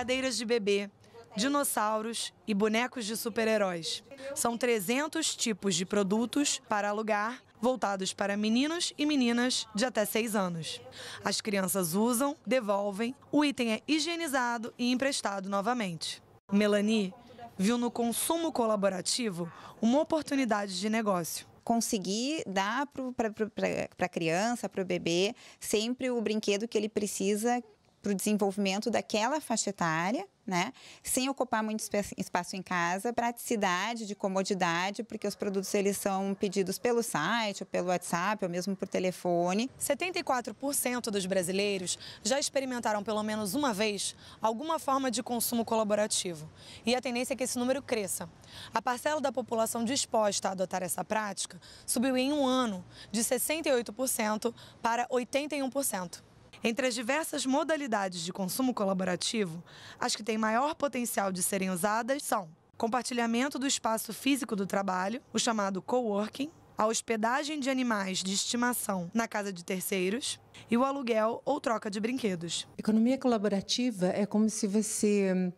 cadeiras de bebê, dinossauros e bonecos de super-heróis. São 300 tipos de produtos para alugar voltados para meninos e meninas de até 6 anos. As crianças usam, devolvem, o item é higienizado e emprestado novamente. Melanie viu no consumo colaborativo uma oportunidade de negócio conseguir dar para a criança, para o bebê, sempre o brinquedo que ele precisa para o desenvolvimento daquela faixa etária, né? Sem ocupar muito espaço em casa, praticidade, de comodidade, porque os produtos eles são pedidos pelo site, ou pelo WhatsApp, ou mesmo por telefone. 74% dos brasileiros já experimentaram pelo menos uma vez alguma forma de consumo colaborativo, e a tendência é que esse número cresça. A parcela da população disposta a adotar essa prática subiu em um ano de 68% para 81%. Entre as diversas modalidades de consumo colaborativo, as que têm maior potencial de serem usadas são compartilhamento do espaço físico do trabalho, o chamado coworking, a hospedagem de animais de estimação na casa de terceiros e o aluguel ou troca de brinquedos. Economia colaborativa é como se você,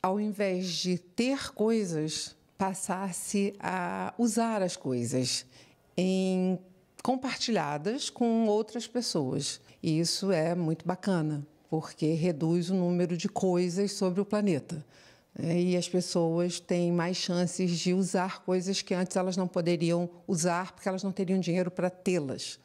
ao invés de ter coisas, passasse a usar as coisas em compartilhadas com outras pessoas. E isso é muito bacana, porque reduz o número de coisas sobre o planeta. Né? E as pessoas têm mais chances de usar coisas que antes elas não poderiam usar, porque elas não teriam dinheiro para tê-las.